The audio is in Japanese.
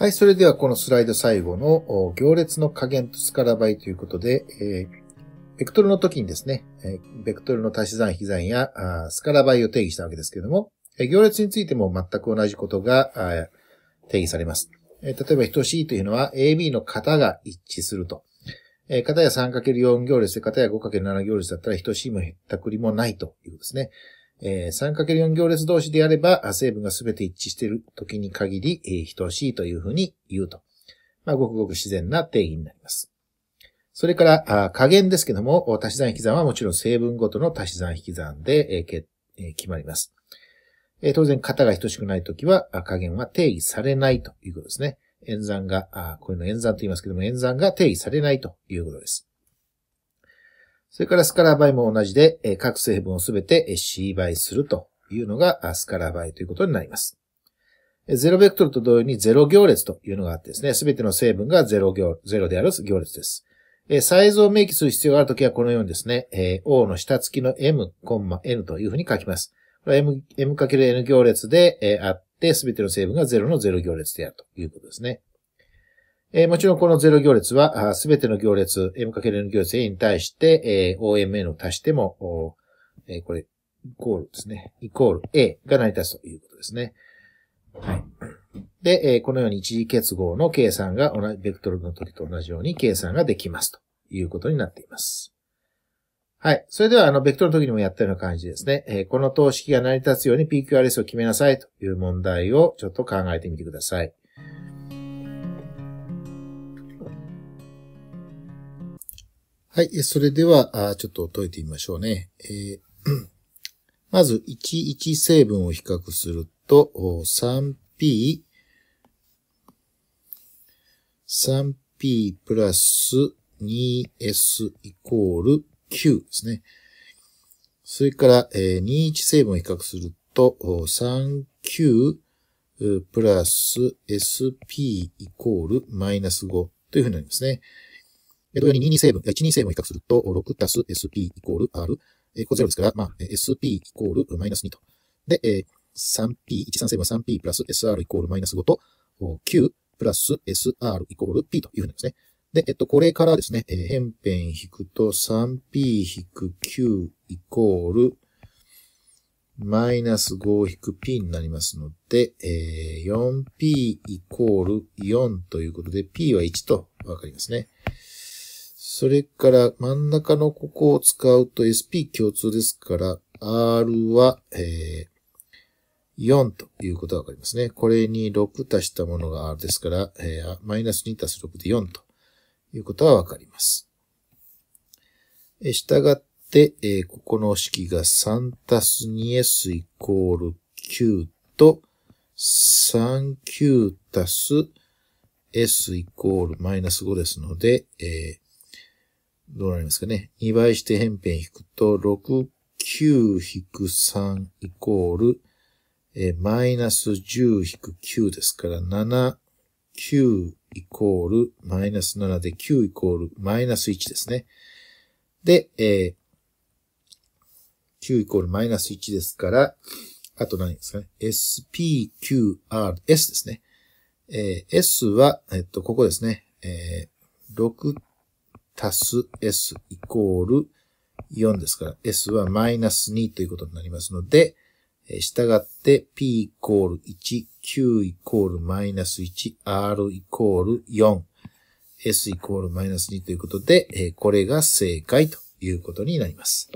はい、それではこのスライド最後の行列の加減とスカラバイということで、えー、ベクトルの時にですね、えベクトルの足し算、引き算やスカラバイを定義したわけですけれども、え行列についても全く同じことが定義されます。えー、例えば等しいというのは AB の型が一致すると。えー、型や 3×4 行列で、型や 5×7 行列だったら等しいもへったくりもないということですね。3×4 行列同士であれば、成分が全て一致している時に限り、等しいというふうに言うと。まあ、ごくごく自然な定義になります。それから、加減ですけども、足し算引き算はもちろん成分ごとの足し算引き算で、決まります。当然、型が等しくないときは、加減は定義されないということですね。演算が、こういうの演算と言いますけども、演算が定義されないということです。それからスカラー倍も同じで、各成分をすべて C 倍するというのがスカラー倍ということになります。ゼロベクトルと同様にゼロ行列というのがあってですね、すべての成分がゼロ行、ゼロである行列です。サイズを明記する必要があるときはこのようにですね、O の下付きの M、コンマ、N というふうに書きます。これは M×N 行列で、あって、すべての成分が0の0行列であるということですね。えー、もちろんこの0行列は、すべての行列、m×n 行列 A に対して、えー、omn を足しても、えー、これ、イコールですね。イコール A が成り立つということですね。はい。で、えー、このように一次結合の計算が同じ、ベクトルの時と同じように計算ができますということになっています。はい。それでは、あの、ベクトルの時にもやったような感じですね。えー、この等式が成り立つように PQRS を決めなさいという問題をちょっと考えてみてください。はい。それでは、ちょっと解いてみましょうね。えー、まず、11成分を比較すると、3p、3p プラス 2s イコール9ですね。それから、21成分を比較すると、3 q プラス sp イコールマイナス5というふうになりますね。え同様に2 2成分、1 2成分を比較すると、6たす SP イコール R。えこれ0ですから、まあ、SP イコールマイナス2と。で、え 3P、13成分は 3P プラス SR イコールマイナス5と、9プラス SR イコール P というふうになりますね。で、えっと、これからですね、えー、辺辺引くと 3P 引く9イコール、マイナス5引く P になりますので、えー、4P イコール4ということで、P は1とわかりますね。それから真ん中のここを使うと SP 共通ですから、R は、えー、4ということがわかりますね。これに6足したものが R ですから、えマイナス2足す6で4ということはわかります。えた従って、えー、ここの式が3足す 2S イコール9と、39足す S イコールマイナス5ですので、えーどうなりますかね。2倍して辺辺引くと、6、9引く3イコール、えー、マイナス10引く9ですから、7、9イコール、マイナス7で9イコール、マイナス1ですね。で、えー、9イコールマイナス1ですから、あと何ですかね。SPQRS ですね。えー、S は、えっと、ここですね。えー、6、足す S イコール4ですから、S はマイナス2ということになりますので、従って P イコール1、Q イコールマイナス1、R イコール4、S イコールマイナス2ということで、これが正解ということになります。